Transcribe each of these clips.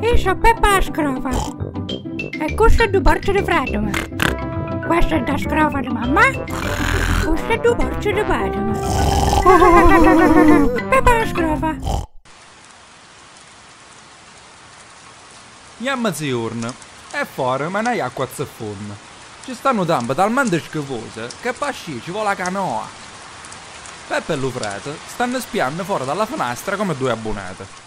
Io sono peppa-schroeven. la scrofa Hij koestert de bordje de vrijdomen. Questa è la scrofa di mamma, questo è da borcio di badema. Peppa la scrava. Iamma ziurna, è fuori ma non è acqua zaffonna. Ci stanno dambe talmente schifose che pasci ci vuole la canoa. Peppa e Lufrete stanno spiando fuori dalla finestra come due abbonate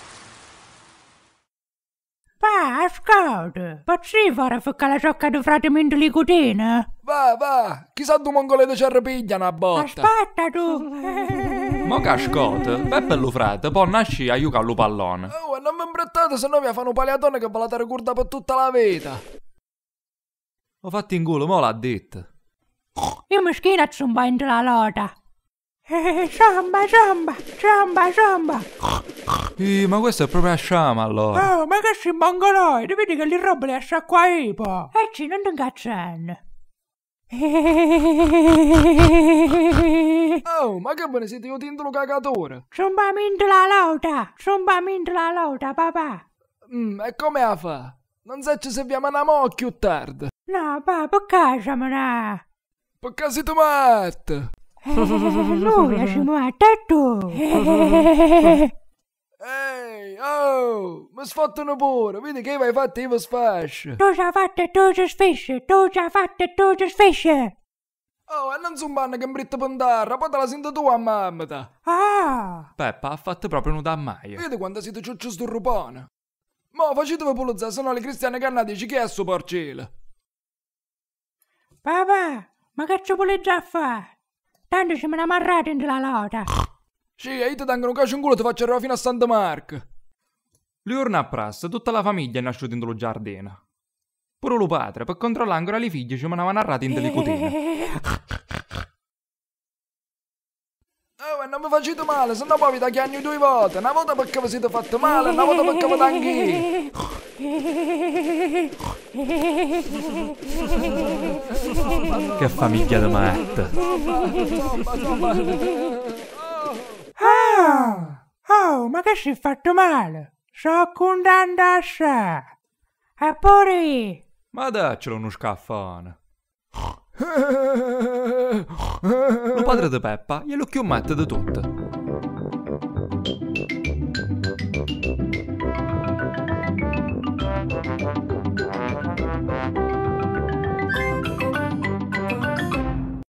cascate. Pazzi fare ficcare la ciocca di frate Mendoli Cutine? Va, va, chissà tu mongolete ci arrepiglia una botta. Aspetta tu. Mo cascote, beh bello frate, poi nasci aiuta allo pallone. Oh, e non mi imbrettate, se no vi fanno paliatone che ve la curda per tutta la vita. Ho fatto in culo, mo l'ha detto. Io mi schina zumba in la lota. Eh, ciamba, ciamba, ciamba, ciamba. Eh, ma questo è proprio a sciama allora. Oh, ma che si mongoloi, ti che li roba le lascia qua ipo. E eh, ci non ti incazzano. Oh, ma che bene siete io tintolo cagatore? Ciamba mint la lauta, ciamba mint la lauta, papà. Mm, e come a fa? Non so se vi amano più tardi. No, papà, perché siamo là? Perché siete matti? Lui ha scimato tu! Ehi, oh, mi sfottano pure, vedi che hai fatto io sfascio! Tu ci hai fatto tu ci sfascio, tu ci hai fatto tu ci sfascio. Oh, e non sono panna che mi pandarra, poi te la sento tu a mamma ta. Ah! Peppa ha fatto proprio un mai. Vedi quando siete ciuccio sto rupone. Ma facetevi pulizzare, sennò le cristiane canna dici chi è sto porcile. Papà, ma che ci vuole già fare? Tanto ci me ne amarrate in la lota. Sì, e io ti tengo un cacio in culo e ti faccio arrivare fino a Santa Marco. Liorna a Pras, tutta la famiglia è nasciuta in lo giardino. Pure lo padre, per controllare ancora le figlie, ci manavano narrate in delle cotine. Oh, e non mi facete male, se no poi vi tagliano due volte. Una volta perché vi siete fatto male, una volta perché vi tanghi. Che famiglia da matta. Oh, oh, ma che si è fatto male? Sto condando a sé. E pure... Ma daccelo uno scaffone. Lo padre di Peppa gliel'ho mette di tutto.